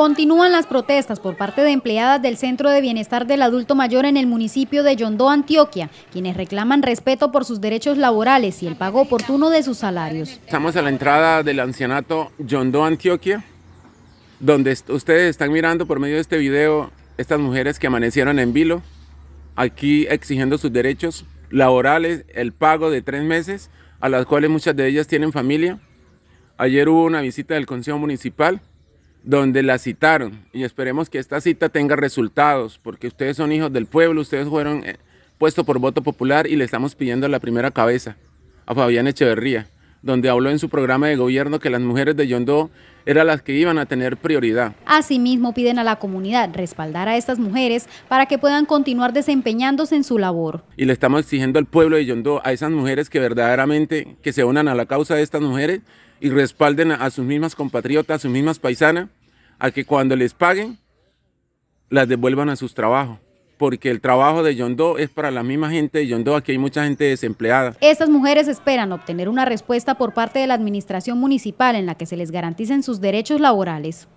Continúan las protestas por parte de empleadas del Centro de Bienestar del Adulto Mayor en el municipio de Yondó, Antioquia, quienes reclaman respeto por sus derechos laborales y el pago oportuno de sus salarios. Estamos a la entrada del ancianato Yondó, Antioquia, donde ustedes están mirando por medio de este video estas mujeres que amanecieron en vilo, aquí exigiendo sus derechos laborales, el pago de tres meses, a las cuales muchas de ellas tienen familia. Ayer hubo una visita del Consejo Municipal donde la citaron. Y esperemos que esta cita tenga resultados, porque ustedes son hijos del pueblo, ustedes fueron eh, puestos por voto popular y le estamos pidiendo la primera cabeza a Fabián Echeverría, donde habló en su programa de gobierno que las mujeres de Yondó eran las que iban a tener prioridad. Asimismo, piden a la comunidad respaldar a estas mujeres para que puedan continuar desempeñándose en su labor. Y le estamos exigiendo al pueblo de Yondó, a esas mujeres que verdaderamente que se unan a la causa de estas mujeres y respalden a sus mismas compatriotas, a sus mismas paisanas, a que cuando les paguen, las devuelvan a sus trabajos porque el trabajo de Yondó es para la misma gente de Yondó, aquí hay mucha gente desempleada. Estas mujeres esperan obtener una respuesta por parte de la administración municipal en la que se les garanticen sus derechos laborales.